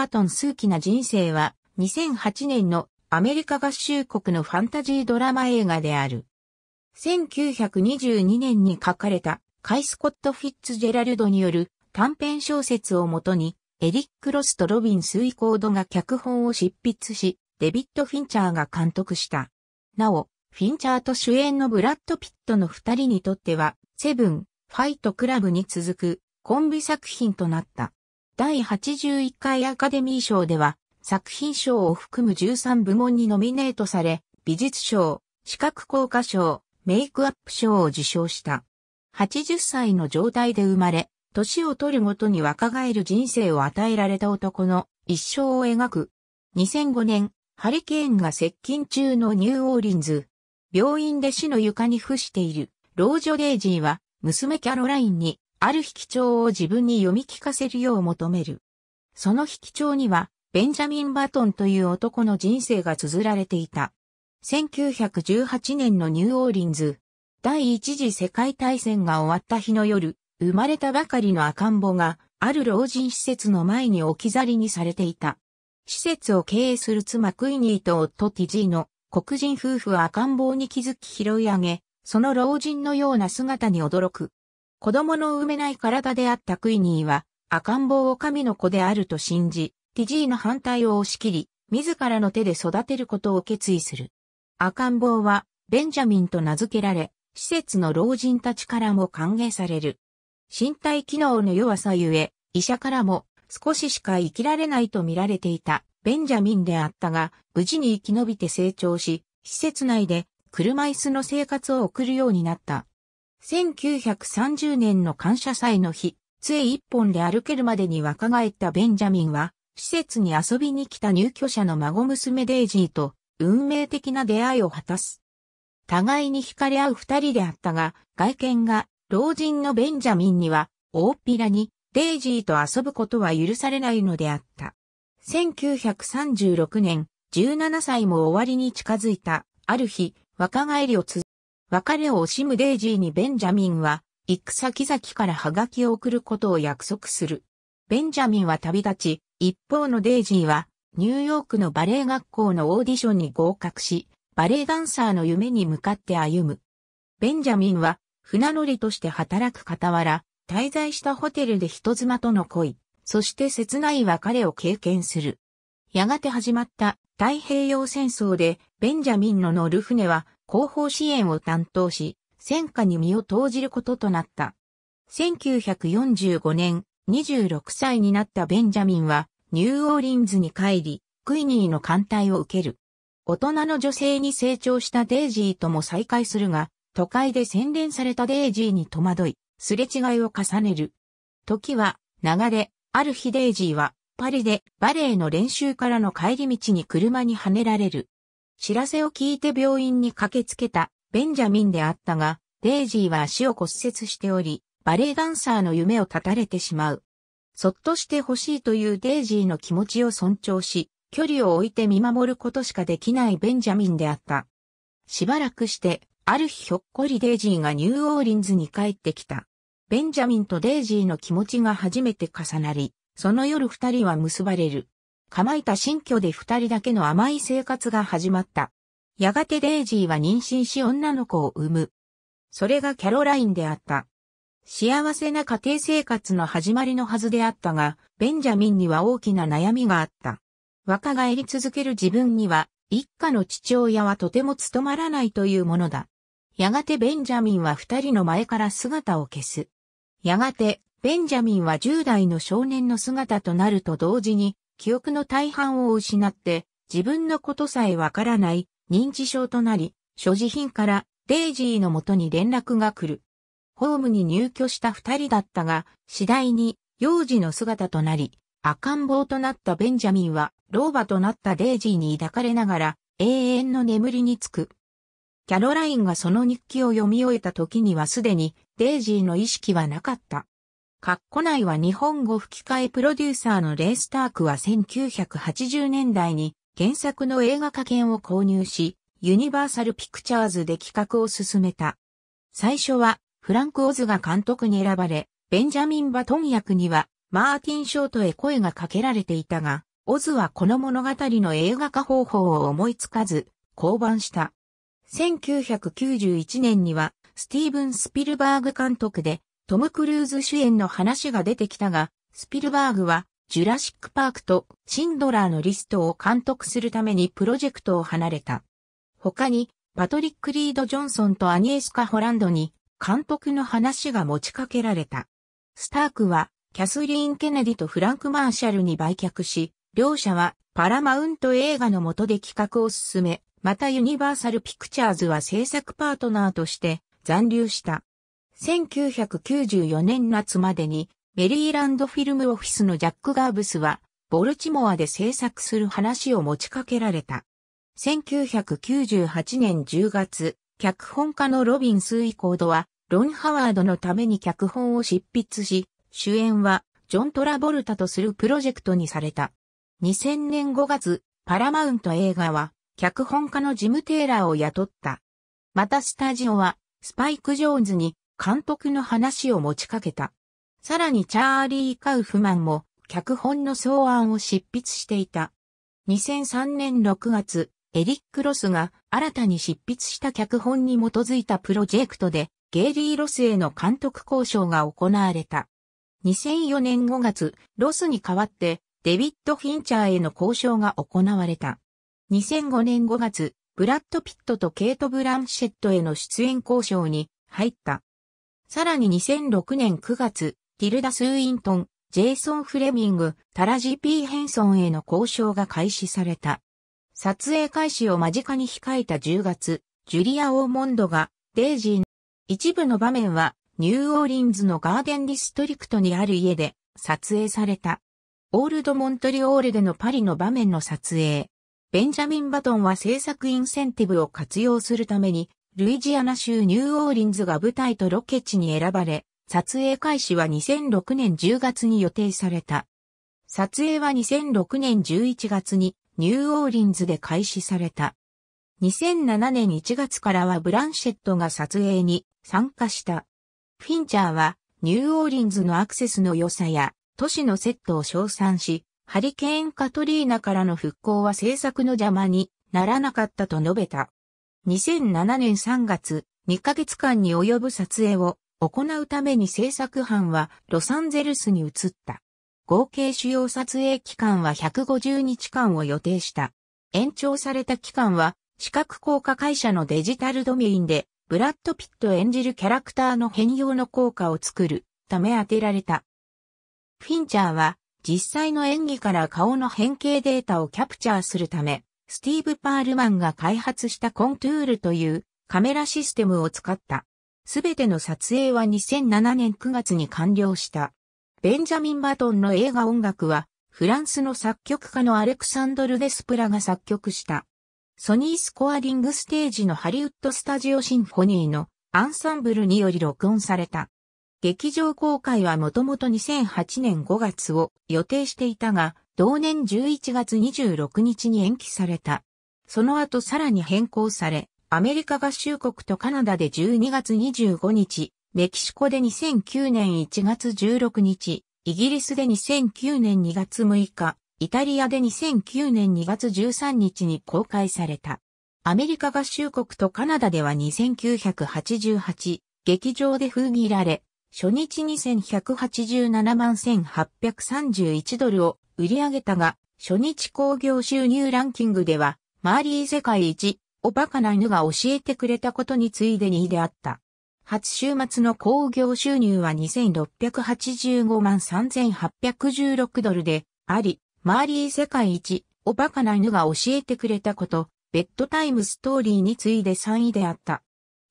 バトン数奇な人生は2008年のアメリカ合衆国のファンタジードラマ映画である。1922年に書かれたカイ・スコット・フィッツジェラルドによる短編小説をもとにエリック・ロスとロビン・スイコードが脚本を執筆し、デビッド・フィンチャーが監督した。なお、フィンチャーと主演のブラッド・ピットの二人にとっては、セブン、ファイト・クラブに続くコンビ作品となった。第81回アカデミー賞では、作品賞を含む13部門にノミネートされ、美術賞、視覚効果賞、メイクアップ賞を受賞した。80歳の状態で生まれ、年を取るごとに若返る人生を与えられた男の一生を描く。2005年、ハリケーンが接近中のニューオーリンズ。病院で死の床に伏している、老女デイジーは、娘キャロラインにある引き帳を自分に読み聞かせるよう求める。その引き帳には、ベンジャミン・バトンという男の人生が綴られていた。1918年のニューオーリンズ、第一次世界大戦が終わった日の夜、生まれたばかりの赤ん坊が、ある老人施設の前に置き去りにされていた。施設を経営する妻クイニーと夫ティジーの黒人夫婦は赤ん坊に気づき拾い上げ、その老人のような姿に驚く。子供の産めない体であったクイニーは赤ん坊を神の子であると信じ、ティジーの反対を押し切り、自らの手で育てることを決意する。赤ん坊はベンジャミンと名付けられ、施設の老人たちからも歓迎される。身体機能の弱さゆえ、医者からも少ししか生きられないと見られていたベンジャミンであったが、無事に生き延びて成長し、施設内で車椅子の生活を送るようになった。1930年の感謝祭の日、杖一本で歩けるまでに若返ったベンジャミンは、施設に遊びに来た入居者の孫娘デイジーと運命的な出会いを果たす。互いに惹かれ合う二人であったが、外見が老人のベンジャミンには大っぴらにデイジーと遊ぶことは許されないのであった。1936年、17歳も終わりに近づいた、ある日、若返りを続け、別れを惜しむデイジーにベンジャミンは、行く先々からハガキを送ることを約束する。ベンジャミンは旅立ち、一方のデイジーは、ニューヨークのバレエ学校のオーディションに合格し、バレエダンサーの夢に向かって歩む。ベンジャミンは、船乗りとして働く傍ら、滞在したホテルで人妻との恋、そして切ない別れを経験する。やがて始まった太平洋戦争で、ベンジャミンの乗る船は広報支援を担当し、戦火に身を投じることとなった。1945年、26歳になったベンジャミンは、ニューオーリンズに帰り、クイニーの艦隊を受ける。大人の女性に成長したデイジーとも再会するが、都会で洗練されたデイジーに戸惑い、すれ違いを重ねる。時は流れ、ある日デイジーはパリでバレエの練習からの帰り道に車にはねられる。知らせを聞いて病院に駆けつけたベンジャミンであったが、デイジーは足を骨折しており、バレエダンサーの夢を絶たれてしまう。そっとして欲しいというデイジーの気持ちを尊重し、距離を置いて見守ることしかできないベンジャミンであった。しばらくして、ある日ひょっこりデイジーがニューオーリンズに帰ってきた。ベンジャミンとデイジーの気持ちが初めて重なり、その夜二人は結ばれる。構えた新居で二人だけの甘い生活が始まった。やがてデイジーは妊娠し女の子を産む。それがキャロラインであった。幸せな家庭生活の始まりのはずであったが、ベンジャミンには大きな悩みがあった。若返り続ける自分には、一家の父親はとても務まらないというものだ。やがてベンジャミンは二人の前から姿を消す。やがて、ベンジャミンは10代の少年の姿となると同時に、記憶の大半を失って、自分のことさえわからない認知症となり、所持品からデイジーの元に連絡が来る。ホームに入居した二人だったが、次第に幼児の姿となり、赤ん坊となったベンジャミンは、老婆となったデイジーに抱かれながら、永遠の眠りにつく。キャロラインがその日記を読み終えた時にはすでに、デイジーの意識はなかった。カッコ内は日本語吹き替えプロデューサーのレイ・スタークは1980年代に原作の映画化権を購入し、ユニバーサル・ピクチャーズで企画を進めた。最初はフランク・オズが監督に選ばれ、ベンジャミン・バトン役にはマーティン・ショートへ声がかけられていたが、オズはこの物語の映画化方法を思いつかず、降板した。1991年にはスティーブン・スピルバーグ監督でトム・クルーズ主演の話が出てきたが、スピルバーグは、ジュラシック・パークとシンドラーのリストを監督するためにプロジェクトを離れた。他に、パトリック・リード・ジョンソンとアニエスカ・ホランドに、監督の話が持ちかけられた。スタークは、キャスリーン・ケネディとフランク・マーシャルに売却し、両者はパラマウント映画の下で企画を進め、またユニバーサル・ピクチャーズは制作パートナーとして残留した。1994年夏までにメリーランドフィルムオフィスのジャック・ガーブスはボルチモアで制作する話を持ちかけられた。1998年10月、脚本家のロビン・スイコードは、ロン・ハワードのために脚本を執筆し、主演は、ジョン・トラボルタとするプロジェクトにされた。2000年5月、パラマウント映画は、脚本家のジム・テイラーを雇った。またスタジオは、スパイク・ジョーンズに、監督の話を持ちかけた。さらにチャーリー・カウフマンも脚本の草案を執筆していた。2003年6月、エリック・ロスが新たに執筆した脚本に基づいたプロジェクトでゲイリー・ロスへの監督交渉が行われた。2004年5月、ロスに代わってデビッド・フィンチャーへの交渉が行われた。2005年5月、ブラッド・ピットとケイト・ブランシェットへの出演交渉に入った。さらに2006年9月、ティルダ・スーイントン、ジェイソン・フレミング、タラジー・ピー・ヘンソンへの交渉が開始された。撮影開始を間近に控えた10月、ジュリア・オーモンドが、デイジー、一部の場面は、ニューオーリンズのガーデンディストリクトにある家で撮影された。オールド・モントリオールでのパリの場面の撮影。ベンジャミン・バトンは制作インセンティブを活用するためにルイジアナ州ニューオーリンズが舞台とロケ地に選ばれ、撮影開始は2006年10月に予定された。撮影は2006年11月にニューオーリンズで開始された。2007年1月からはブランシェットが撮影に参加した。フィンチャーはニューオーリンズのアクセスの良さや都市のセットを称賛し、ハリケーンカトリーナからの復興は制作の邪魔にならなかったと述べた。2007年3月、2ヶ月間に及ぶ撮影を行うために制作班はロサンゼルスに移った。合計主要撮影期間は150日間を予定した。延長された期間は視覚効果会社のデジタルドメインでブラッド・ピット演じるキャラクターの変容の効果を作るため当てられた。フィンチャーは実際の演技から顔の変形データをキャプチャーするため、スティーブ・パールマンが開発したコントゥールというカメラシステムを使った。すべての撮影は2007年9月に完了した。ベンジャミン・バトンの映画音楽は、フランスの作曲家のアレクサンドル・デスプラが作曲した。ソニースコアリングステージのハリウッドスタジオシンフォニーのアンサンブルにより録音された。劇場公開はもともと2008年5月を予定していたが、同年11月26日に延期された。その後さらに変更され、アメリカ合衆国とカナダで12月25日、メキシコで2009年1月16日、イギリスで2009年2月6日、イタリアで2009年2月13日に公開された。アメリカ合衆国とカナダでは2988、劇場で封切られ、初日2187万1831ドルを売り上げたが、初日興行収入ランキングでは、マーリー世界一、おバカな犬が教えてくれたことについで2位であった。初週末の興行収入は2685万3816ドルであり、マーリー世界一、おバカな犬が教えてくれたこと、ベッドタイムストーリーに次いで3位であった。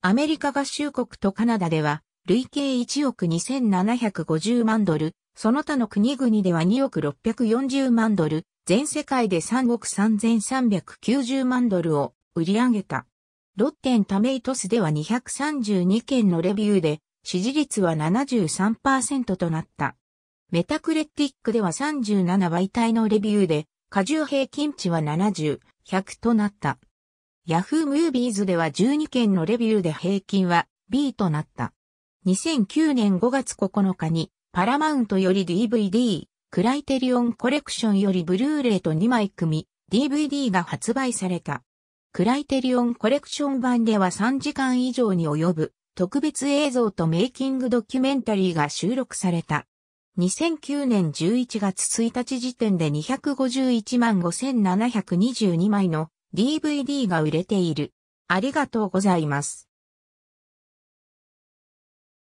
アメリカ合衆国とカナダでは、累計1億2750万ドル、その他の国々では2億640万ドル、全世界で3億3390万ドルを売り上げた。ロッテンタメイトスでは232件のレビューで、支持率は73%となった。メタクレティックでは37媒体のレビューで、過重平均値は70、100となった。ヤフームービーズでは12件のレビューで平均は B となった。2009年5月9日に、パラマウントより DVD、クライテリオンコレクションよりブルーレイと2枚組、DVD が発売された。クライテリオンコレクション版では3時間以上に及ぶ特別映像とメイキングドキュメンタリーが収録された。2009年11月1日時点で251万5722枚の DVD が売れている。ありがとうございます。